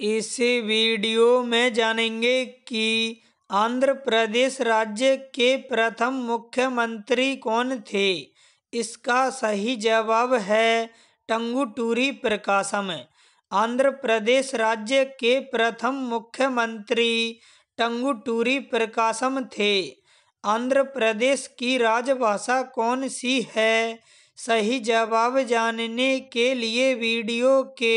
इस वीडियो में जानेंगे कि आंध्र प्रदेश राज्य के प्रथम मुख्यमंत्री कौन थे इसका सही जवाब है टंगुटूरी प्रकाशम आंध्र प्रदेश राज्य के प्रथम मुख्यमंत्री टंगुटूरी प्रकाशम थे आंध्र प्रदेश की राजभाषा कौन सी है सही जवाब जानने के लिए वीडियो के